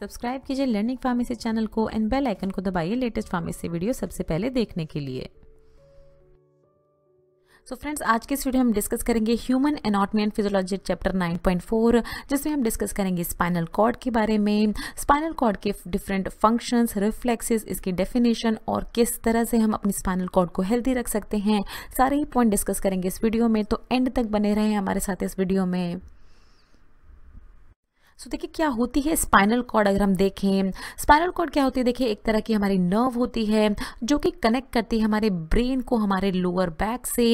subscribe कीजिए learning pharmacy channel को and bell icon को दबाइए लेटेस्ट फार्मेसी वीडियो सबसे पहले देखने के लिए सो so फ्रेंड्स आज के इस वीडियो में हम डिस्कस करेंगे human anatomy and physiology chapter 9.4 जिसमें हम डिस्कस करेंगे स्पाइनल कॉर्ड के बारे में स्पाइनल कॉर्ड के डिफरेंट फंक्शंस रिफ्लेक्सेस इसकी डेफिनेशन और किस तरह से हम अपनी स्पाइनल कॉर्ड को हेल्दी रख सकते हैं सारे ही पॉइंट डिस्कस करेंगे इस वीडियो में तो एंड तक बने रहें हमारे साथ इस वीडियो में सो so, देखिए क्या होती है स्पाइनल कॉर्ड अगर हम देखें स्पाइनल कॉर्ड क्या होती है देखिए एक तरह की हमारी नर्व होती है जो कि कनेक्ट करती है हमारे ब्रेन को हमारे लोअर बैक से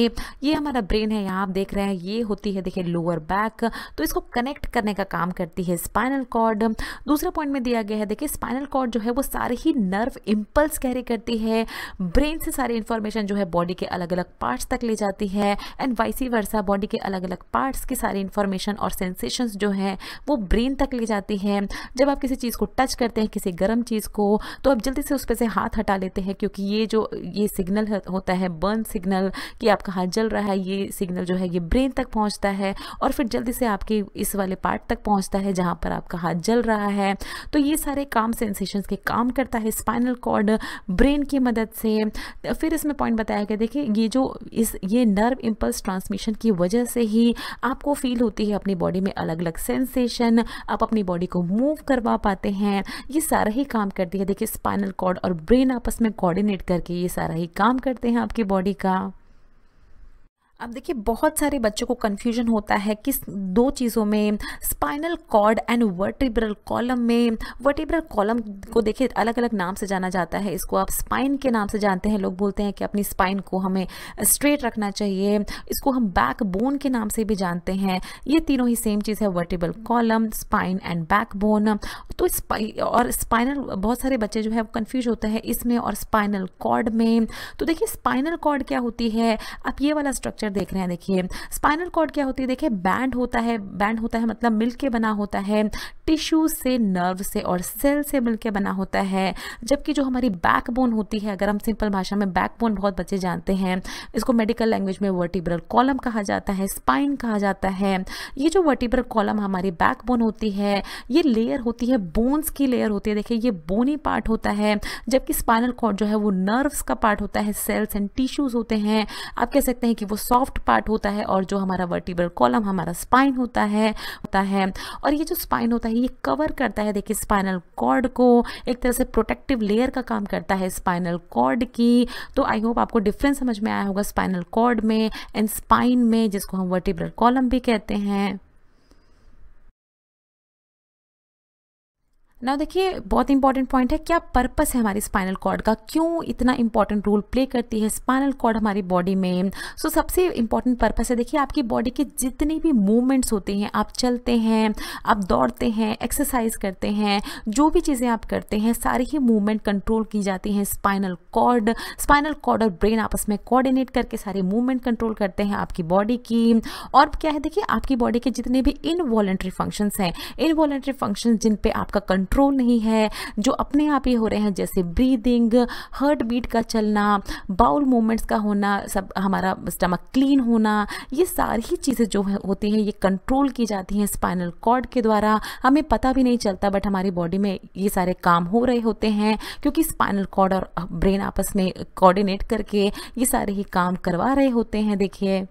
ये हमारा ब्रेन है यहाँ आप देख रहे हैं ये होती है देखिए लोअर बैक तो इसको कनेक्ट करने का काम करती है स्पाइनल कॉर्ड दूसरे पॉइंट में दिया गया है देखिए स्पाइनल कॉर्ड जो है वो सारे ही नर्व इम्पल्स कैरी करती है ब्रेन से सारी इन्फॉर्मेशन जो है बॉडी के अलग अलग पार्ट्स तक ले जाती है एंड वाइसी वर्सा बॉडी के अलग अलग पार्ट्स की सारी इन्फॉर्मेशन और सेंसेशंस जो है वो ब्रेन तक ले जाती हैं जब आप किसी चीज़ को टच करते हैं किसी गर्म चीज़ को तो आप जल्दी से उस पर से हाथ हटा लेते हैं क्योंकि ये जो ये सिग्नल होता है बर्न सिग्नल कि आपका हाथ जल रहा है ये सिग्नल जो है ये ब्रेन तक पहुँचता है और फिर जल्दी से आपके इस वाले पार्ट तक पहुँचता है जहाँ पर आपका हाथ जल रहा है तो ये सारे काम सेंसेशन के काम करता है स्पाइनल कॉर्ड ब्रेन की मदद से फिर इसमें पॉइंट बताया गया देखिए ये जो इस ये नर्व इम्पल्स ट्रांसमिशन की वजह से ही आपको फील होती है अपनी बॉडी में अलग अलग सेंसेशन आप अपनी बॉडी को मूव करवा पाते हैं ये सारा ही काम करती है देखिए स्पाइनल कॉर्ड और ब्रेन आपस में कोऑर्डिनेट करके ये सारा ही काम करते हैं आपकी बॉडी का अब देखिए बहुत सारे बच्चों को कन्फ्यूजन होता है किस दो चीज़ों में spinal cord and vertebral column में वर्टिब्रल कॉलम को देखिए अलग अलग नाम से जाना जाता है इसको आप स्पाइन के नाम से जानते हैं लोग बोलते हैं कि अपनी स्पाइन को हमें स्ट्रेट रखना चाहिए इसको हम बैक बोन के नाम से भी जानते हैं ये तीनों ही सेम चीज़ है vertebral column spine and backbone तो स्पाइ और स्पाइनल बहुत सारे बच्चे जो है वो कन्फ्यूज होते हैं इसमें और स्पाइनल कॉर्ड में तो देखिए स्पाइनल कॉर्ड क्या होती है आप ये वाला स्ट्रक्चर पिक्चर देख रहे हैं देखिए स्पाइनल कॉर्ड क्या होती है देखिए बैंड होता है बैंड होता है मतलब मिल्क के बना होता है टिश्यू से नर्व से और सेल से मिलकर बना होता है जबकि जो हमारी बैकबोन होती है अगर हम सिंपल भाषा में बैकबोन बहुत बच्चे जानते हैं इसको मेडिकल लैंग्वेज में वर्टिब्रल कॉलम कहा जाता है स्पाइन कहा जाता है ये जो वर्टिब्रल कॉलम हमारी बैकबोन होती है ये लेयर होती है बोन्स की लेयर होती है देखिए ये बोनी पार्ट होता है जबकि स्पाइनल कॉर्ड जो है वो नर्व्स का पार्ट होता है सेल्स एंड टिश्यूज होते हैं आप कह सकते हैं कि वो सॉफ्ट पार्ट होता है और जो हमारा वर्टिब्रल कॉलम हमारा स्पाइन होता है होता है और ये जो स्पाइन होता है ये कवर करता है देखिए स्पाइनल कॉर्ड को एक तरह से प्रोटेक्टिव लेयर का काम करता है स्पाइनल कॉर्ड की तो आई होप आपको डिफरेंस समझ में आया होगा स्पाइनल कॉर्ड में एंड स्पाइन में जिसको हम वर्टिब्रल कॉलम भी कहते हैं ना देखिए बहुत इंपॉर्टेंट पॉइंट है क्या पर्पस है हमारी स्पाइनल कॉर्ड का क्यों इतना इंपॉर्टेंट रोल प्ले करती है स्पाइनल कॉर्ड हमारी बॉडी में सो so, सबसे इंपॉर्टेंट पर्पस है देखिए आपकी बॉडी के जितने भी मूवमेंट्स होते हैं आप चलते हैं आप दौड़ते हैं एक्सरसाइज करते हैं जो भी चीज़ें आप करते हैं सारी ही मूवमेंट कंट्रोल की जाती हैं स्पाइनल कॉर्ड स्पाइनल कॉर्ड और ब्रेन आपस में कोऑर्डिनेट करके सारे मूवमेंट कंट्रोल करते हैं आपकी बॉडी की और क्या है देखिए आपकी बॉडी के जितने भी इनवॉलेंट्री फंक्शंस हैं इनवॉलेंट्री फंक्शन जिन पर आपका कंट्रोल कंट्रोल नहीं है जो अपने आप ही हो रहे हैं जैसे ब्रीदिंग हर्ट बीट का चलना बाउल मूवमेंट्स का होना सब हमारा स्टमक क्लीन होना ये सारी चीज़ें जो होती हैं ये कंट्रोल की जाती हैं स्पाइनल कॉर्ड के द्वारा हमें पता भी नहीं चलता बट हमारी बॉडी में ये सारे काम हो रहे होते हैं क्योंकि स्पाइनल कॉर्ड और ब्रेन आपस में कोऑर्डिनेट करके ये सारे ही काम करवा रहे होते हैं देखिए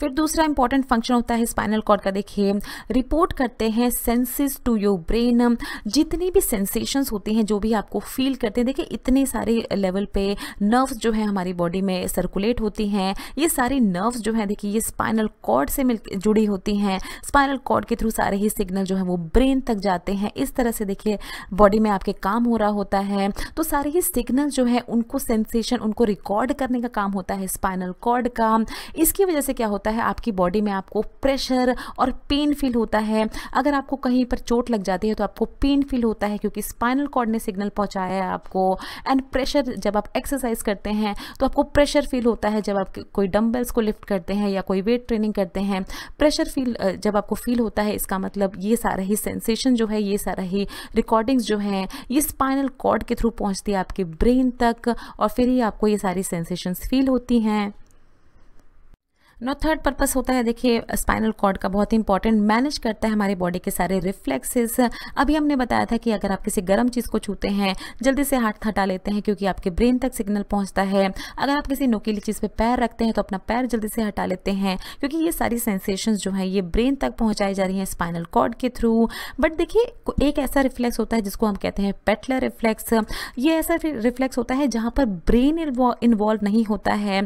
फिर दूसरा इंपॉर्टेंट फंक्शन होता है स्पाइनल कॉर्ड का देखिए रिपोर्ट करते हैं सेंसेस टू योर ब्रेन जितनी भी सेंसेशंस होती हैं जो भी आपको फील करते हैं देखिए इतने सारे लेवल पे नर्व्स जो है हमारी बॉडी में सर्कुलेट होती हैं ये सारी नर्व्स जो है देखिए ये स्पाइनल कॉर्ड से मिल जुड़ी होती हैं स्पाइनल कॉर्ड के थ्रू सारे ही सिग्नल जो है वो ब्रेन तक जाते हैं इस तरह से देखिए बॉडी में आपके काम हो रहा होता है तो सारे ही सिग्नल जो है उनको सेंसेशन उनको रिकॉर्ड करने का काम होता है स्पाइनल कॉर्ड का इसकी वजह से क्या होता है जाता है आपकी बॉडी में आपको प्रेशर और पेन फील होता है अगर आपको कहीं पर चोट लग जाती है तो आपको पेन फील होता है क्योंकि स्पाइनल कॉर्ड ने सिग्नल पहुँचाया है आपको एंड प्रेशर जब आप एक्सरसाइज करते हैं तो आपको प्रेशर फील होता है जब आप कोई डम्बल्स को लिफ्ट करते हैं या कोई वेट ट्रेनिंग करते हैं प्रेशर फील जब आपको फील होता है इसका मतलब ये सारा ही सेंसेशन जो है ये सारा ही रिकॉर्डिंग्स जो हैं ये स्पाइनल कॉर्ड के थ्रू पहुँचती है आपके ब्रेन तक और फिर ही आपको ये सारी सेंसेशंस फील होती हैं ना थर्ड पर्पस होता है देखिए स्पाइनल कॉर्ड का बहुत ही इंपॉर्टेंट मैनेज करता है हमारे बॉडी के सारे रिफ्लेक्सेस अभी हमने बताया था कि अगर आप किसी गर्म चीज़ को छूते हैं जल्दी से हाथ हटा लेते हैं क्योंकि आपके ब्रेन तक सिग्नल पहुंचता है अगर आप किसी नोकीली चीज़ पे पैर रखते हैं तो अपना पैर जल्दी से हटा लेते हैं क्योंकि ये सारी सेंसेशन जो हैं ये ब्रेन तक पहुँचाई जा रही हैं स्पाइनल कॉर्ड के थ्रू बट देखिए एक ऐसा रिफ्लेक्स होता है जिसको हम कहते हैं पेटलर रिफ्लेक्स ये ऐसा रिफ्लेक्स होता है जहाँ पर ब्रेन इन्वॉल्व नहीं होता है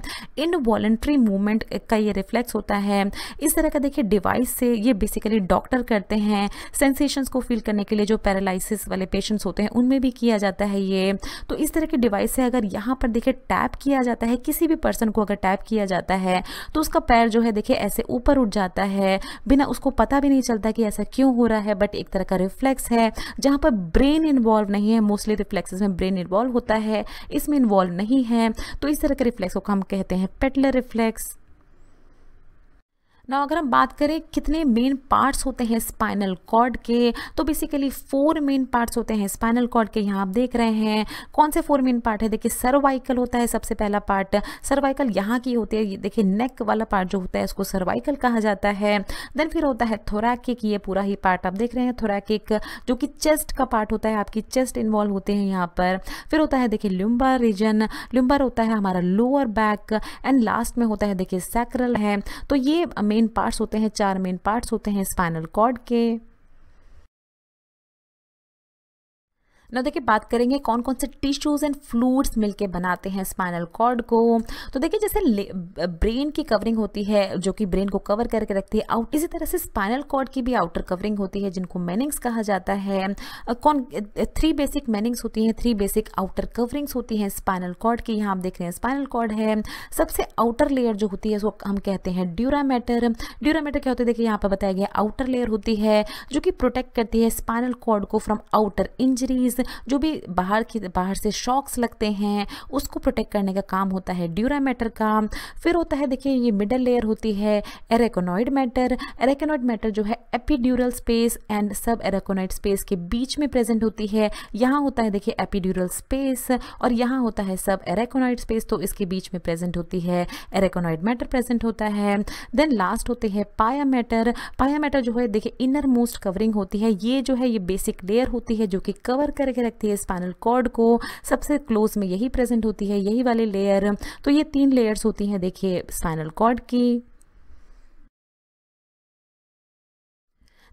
इनवॉलेंट्री मूवमेंट का ये रिफ्लेक्स होता है इस तरह का देखिए डिवाइस से ये बेसिकली डॉक्टर करते हैं सेंसेशंस को फील करने के लिए जो पैरालिसिस वाले पेशेंट्स होते हैं उनमें भी किया जाता है ये तो इस तरह के डिवाइस से अगर यहाँ पर देखिए टैप किया जाता है किसी भी पर्सन को अगर टैप किया जाता है तो उसका पैर जो है देखिए ऐसे ऊपर उठ जाता है बिना उसको पता भी नहीं चलता कि ऐसा क्यों हो रहा है बट एक तरह का रिफ्लेक्स है जहाँ पर ब्रेन इन्वॉल्व नहीं है मोस्टली रिफ्लेक्सेस में ब्रेन इन्वॉल्व होता है इसमें इन्वॉल्व नहीं है तो इस तरह के रिफ्लेक्स को हम कहते हैं पेटलर रिफ्लेक्स ना अगर हम बात करें कितने मेन पार्ट्स होते हैं स्पाइनल कॉर्ड के तो बेसिकली फोर मेन पार्ट्स होते हैं स्पाइनल कॉर्ड के यहाँ आप देख रहे हैं कौन से फोर मेन पार्ट है देखिए सर्वाइकल होता है सबसे पहला पार्ट सर्वाइकल यहाँ की होती है देखिए नेक वाला पार्ट जो होता है उसको सर्वाइकल कहा जाता है देन फिर होता है थोराकिक ये पूरा ही पार्ट आप देख रहे हैं थोराकिक जो कि चेस्ट का पार्ट होता है आपकी चेस्ट इन्वॉल्व होते हैं यहाँ पर फिर होता है देखिए लुम्बर रीजन लुम्बर होता है हमारा लोअर बैक एंड लास्ट में होता है देखिए सैक्रल है तो ये मेन पार्ट्स होते हैं चार मेन पार्ट्स होते हैं स्पाइनल कॉर्ड के ना देखिए बात करेंगे कौन कौन से टिश्यूज़ एंड फ्लूड्स मिलके बनाते हैं स्पाइनल कॉर्ड को तो देखिए जैसे ब्रेन की कवरिंग होती है जो कि ब्रेन को कवर करके रखती है आउट इसी तरह से स्पाइनल कॉर्ड की भी आउटर कवरिंग होती है जिनको मैनिंग्स कहा जाता है कौन थ्री बेसिक मैनिंग्स होती हैं थ्री बेसिक आउटर कवरिंग्स होती हैं स्पाइनल कॉर्ड की यहाँ आप देख रहे हैं स्पाइनल कॉर्ड है सबसे आउटर लेयर जो होती है उसको हम कहते हैं ड्यूरा मैटर ड्यूरा मैटर क्या होता है देखिए यहाँ पर बताया गया आउटर लेयर होती है जो कि प्रोटेक्ट करती है स्पाइनल कॉर्ड को फ्रॉम आउटर इंजरीज जो भी बाहर की बाहर से शॉक्स लगते हैं उसको प्रोटेक्ट करने का काम होता है ड्यूरा मैटर का फिर होता है देखिए ये मिडल लेयर होती है एरेकोनॉइड मैटर एरेकोनॉइड मैटर जो है एपीड्यूरल स्पेस एंड सब एरेकोनॉइड स्पेस के बीच में प्रेजेंट होती है यहाँ होता है देखिए एपीड्यूरल स्पेस और यहाँ होता है सब एरेकोनॉइड स्पेस तो इसके बीच में प्रेजेंट होती है एरेकोनॉइड मैटर प्रेजेंट होता है देन लास्ट होते हैं पाया मैटर पाया मैटर जो है देखिए इनर मोस्ट कवरिंग होती है ये जो है ये बेसिक लेयर होती है जो कि कवर करे करके रखती है स्पाइनल कॉर्ड को सबसे क्लोज में यही प्रेजेंट होती है यही वाली लेयर तो ये तीन लेयर्स होती हैं देखिए स्पाइनल कॉर्ड की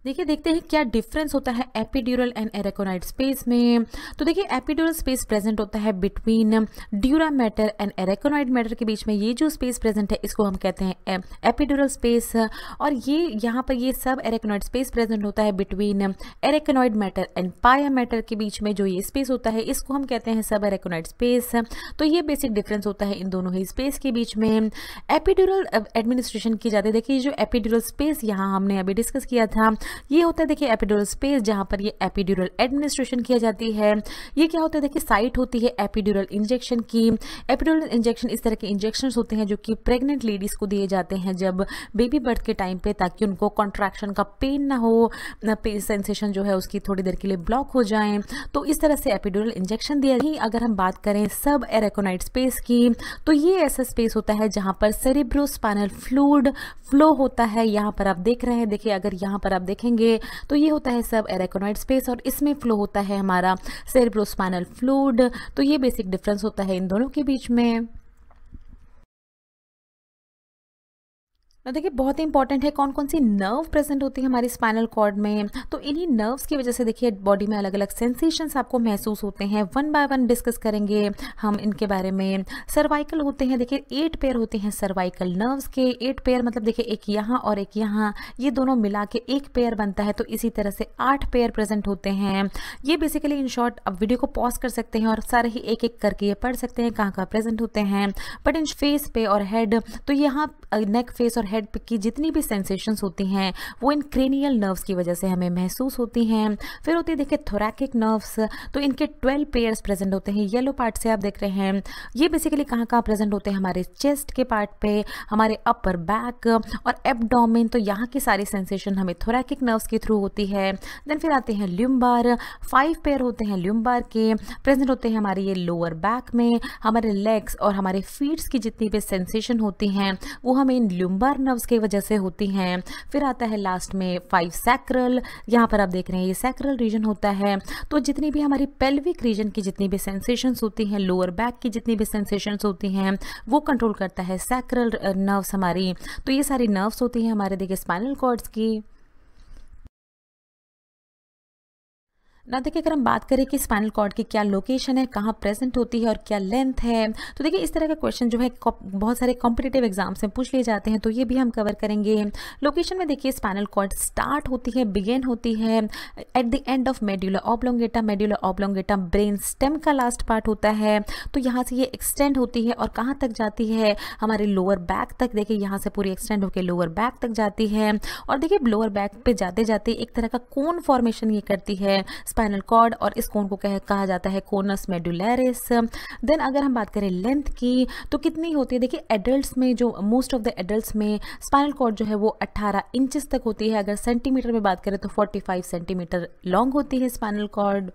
देखिए देखते हैं क्या डिफरेंस होता है एपिड्यूरल एंड एरेकोनाइड स्पेस में तो देखिए एपिड्यूरल स्पेस प्रेजेंट होता है between dura mater and arachnoid mater के बीच में ये जो स्पेस प्रेजेंट है इसको हम कहते हैं एपिड्यूरल e- स्पेस और ये यहाँ पर ये सब एरेकोनाइड स्पेस प्रेजेंट होता है between arachnoid mater and pia mater के बीच में जो ये स्पेस होता है इसको हम कहते हैं सब एरेकोनाइड स्पेस तो ये बेसिक डिफरेंस होता है इन दोनों ही स्पेस के बीच में एपिड्यूरल एडमिनिस्ट्रेशन uh, की जाती है देखिए जो एपिड्यूरल स्पेस यहाँ हमने अभी डिस्कस किया था ये होता है देखिए एपिड्यूरल स्पेस जहाँ पर ये एपिड्यूरल एडमिनिस्ट्रेशन किया जाती है ये क्या होता है देखिए साइट होती है एपिड्यूरल इंजेक्शन की एपिड्यूरल इंजेक्शन इस तरह के इंजेक्शन होते हैं जो कि प्रेग्नेंट लेडीज़ को दिए जाते हैं जब बेबी बर्थ के टाइम पर ताकि उनको कॉन्ट्रैक्शन का पेन ना हो पेन सेंसेशन जो है उसकी थोड़ी देर के लिए ब्लॉक हो जाए तो इस तरह से एपिड्यूरल इंजेक्शन दिया ही अगर हम बात करें सब एरेकोनाइट स्पेस की तो ये ऐसा स्पेस होता है जहां पर सेरिब्रोस्पाइनल फ्लूड फ्लो होता है यहां पर आप देख रहे हैं देखिए अगर यहां पर आप देख देखेंगे तो ये होता है सब एरेकोनॉइड स्पेस और इसमें फ्लो होता है हमारा सेरब्रोस्पाइनल फ्लूड तो ये बेसिक डिफरेंस होता है इन दोनों के बीच में ना देखिए बहुत ही इंपॉर्टेंट है कौन कौन सी नर्व प्रेजेंट होती है हमारी स्पाइनल कॉर्ड में तो इन्हीं नर्व्स की वजह से देखिए बॉडी में अलग अलग सेंसेशंस आपको महसूस होते हैं वन बाय वन डिस्कस करेंगे हम इनके बारे में सर्वाइकल होते हैं देखिए एट पेयर होते हैं सर्वाइकल नर्व्स के एट पेयर मतलब देखिए एक यहाँ और एक यहाँ ये दोनों मिला के एक पेयर बनता है तो इसी तरह से आठ पेयर प्रेजेंट होते हैं ये बेसिकली इन शॉर्ट आप वीडियो को पॉज कर सकते हैं और सारे ही एक एक करके ये पढ़ सकते हैं कहाँ कहाँ प्रेजेंट होते हैं बट इन फेस पे और हेड तो यहाँ नेक फेस और हेड की जितनी भी सेंसेशंस होती हैं वो इन क्रेनियल नर्व्स की वजह से हमें महसूस होती हैं फिर होती है देखिए थोरैकिक नर्व्स तो इनके ट्वेल्व पेयर्स प्रेजेंट होते हैं येलो पार्ट से आप देख रहे हैं ये बेसिकली कहाँ कहाँ प्रेजेंट होते हैं हमारे चेस्ट के पार्ट पे हमारे अपर बैक और एबडोमिन तो यहाँ की सारी सेंसेशन हमें थोरैकिक नर्व्स के थ्रू होती है देन फिर आते हैं ल्यूम्बार फाइव पेयर होते हैं ल्यूम्बार के प्रेजेंट होते हैं हमारे ये लोअर बैक में हमारे लेग्स और हमारे फीट्स की जितनी भी सेंसेशन होती हैं वो हमें इन ल्यूम्बार नर्व्स की वजह से होती हैं फिर आता है लास्ट में फाइव सैक्रल यहाँ पर आप देख रहे हैं ये सैक्रल रीजन होता है तो जितनी भी हमारी पेल्विक रीजन की जितनी भी सेंसेशंस होती हैं लोअर बैक की जितनी भी सेंसेशंस होती हैं वो कंट्रोल करता है सैक्रल नर्व्स uh, हमारी तो ये सारी नर्व्स होती हैं हमारे देखिए स्पाइनल कॉर्ड्स की ना देखिए अगर हम बात करें कि स्पाइनल कॉर्ड की क्या लोकेशन है कहाँ प्रेजेंट होती है और क्या लेंथ है तो देखिए इस तरह का क्वेश्चन जो है बहुत सारे कॉम्पिटेटिव एग्जाम्स में पूछ लिए जाते हैं तो ये भी हम कवर करेंगे लोकेशन में देखिए स्पाइनल कॉर्ड स्टार्ट होती है बिगेन होती है at the end of medulla oblongata medulla oblongata brain stem का लास्ट पार्ट होता है तो यहाँ से ये एक्सटेंड होती है और कहाँ तक जाती है हमारे लोअर बैक तक देखिए यहाँ से पूरी एक्सटेंड होकर लोअर बैक तक जाती है और देखिए लोअर बैक पर जाते जाते एक तरह का कौन फॉर्मेशन ये करती है स्पाइनल कॉर्ड और इस कोन को कह कहा जाता है कोनस मेडुलरिस देन अगर हम बात करें लेंथ की तो कितनी होती है देखिए एडल्ट में जो मोस्ट ऑफ द एडल्ट में स्पाइनल कॉर्ड जो है वो अट्ठारह इंचज तक होती है अगर सेंटीमीटर में बात करें तो फोर्टी सेंटीमीटर लॉन्ग होती है स्पाइनल कॉर्ड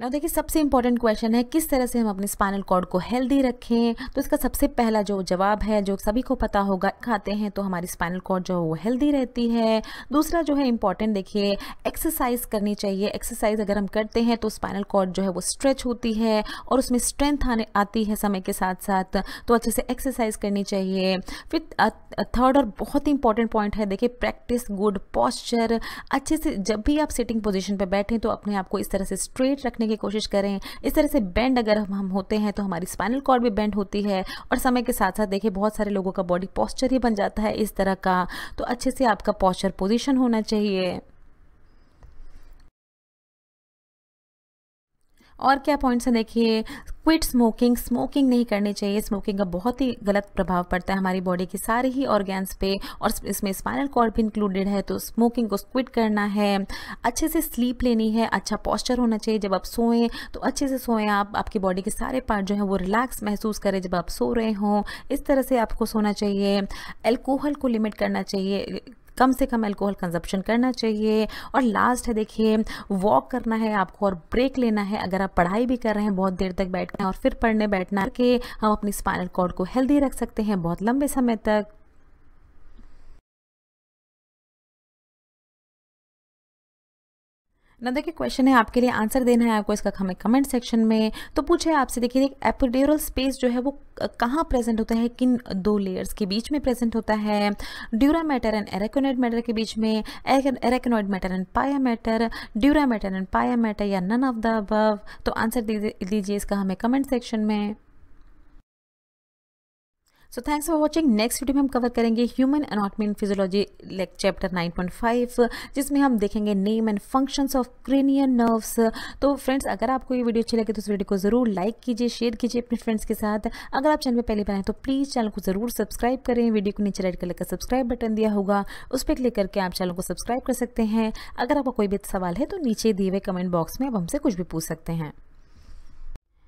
ना देखिए सबसे इंपॉर्टेंट क्वेश्चन है किस तरह से हम अपने स्पाइनल कॉर्ड को हेल्दी रखें तो इसका सबसे पहला जो जवाब है जो सभी को पता होगा खाते हैं तो हमारी स्पाइनल कॉर्ड जो है वो हेल्दी रहती है दूसरा जो है इंपॉर्टेंट देखिए एक्सरसाइज करनी चाहिए एक्सरसाइज अगर हम करते हैं तो स्पाइनल कॉर्ड जो है वो स्ट्रेच होती है और उसमें स्ट्रेंथ आने आती है समय के साथ साथ तो अच्छे से एक्सरसाइज करनी चाहिए फिर थर्ड और बहुत ही इंपॉर्टेंट पॉइंट है देखिए प्रैक्टिस गुड पॉस्चर अच्छे से जब भी आप सिटिंग पोजिशन पर बैठें तो अपने आप को इस तरह से स्ट्रेट रखने की कोशिश करें इस तरह से बैंड अगर हम होते हैं तो हमारी स्पाइनल कॉर्ड भी बैंड होती है और समय के साथ साथ देखिए बहुत सारे लोगों का बॉडी पॉस्चर ही बन जाता है इस तरह का तो अच्छे से आपका पॉस्चर पोजिशन होना चाहिए और क्या पॉइंट्स हैं देखिए क्विट स्मोकिंग स्मोकिंग नहीं करनी चाहिए स्मोकिंग का बहुत ही गलत प्रभाव पड़ता है हमारी बॉडी के सारे ही ऑर्गेन्स पे और इसमें स्पाइनल कॉर्ड भी इंक्लूडेड है तो स्मोकिंग को क्विट करना है अच्छे से स्लीप लेनी है अच्छा पॉस्चर होना चाहिए जब आप सोएं तो अच्छे से सोएं आप आपकी बॉडी के सारे पार्ट जो हैं वो रिलैक्स महसूस करें जब आप सो रहे हों इस तरह से आपको सोना चाहिए एल्कोहल को लिमिट करना चाहिए कम से कम एल्कोहल कंजप्शन करना चाहिए और लास्ट है देखिए वॉक करना है आपको और ब्रेक लेना है अगर आप पढ़ाई भी कर रहे हैं बहुत देर तक बैठना है और फिर पढ़ने बैठना तो कि हम अपनी स्पाइनल कॉर्ड को हेल्दी रख सकते हैं बहुत लंबे समय तक ना देखिए क्वेश्चन है आपके लिए आंसर देना है आपको इसका हमें कमेंट सेक्शन में तो पूछे आपसे देखिए एक एपिड्यूरल स्पेस जो है वो कहाँ प्रेजेंट होता है किन दो लेयर्स के बीच में प्रेजेंट होता है dura mater and arachnoid mater के बीच में arachnoid mater and pia mater dura mater and pia mater या नन ऑफ द अबव तो आंसर दीजिए इसका हमें कमेंट सेक्शन में so thanks for watching next video में हम कवर करेंगे human anatomy and physiology like chapter 9.5 जिसमें हम देखेंगे name and functions of cranial nerves तो फ्रेंड्स अगर आपको ये वीडियो अच्छी लगे तो इस वीडियो को ज़रूर लाइक कीजिए शेयर कीजिए अपने फ्रेंड्स के साथ अगर आप चैनल पर पहले बनाए तो प्लीज़ चैनल को ज़रूर सब्सक्राइब करें वीडियो को नीचे लाइट कलर का सब्सक्राइब बटन दिया होगा उस पर क्लिक करके आप चैनल को सब्सक्राइब कर सकते हैं अगर आपका कोई भी सवाल है तो नीचे दिए हुए कमेंट बॉक्स में आप हमसे कुछ भी पूछ सकते हैं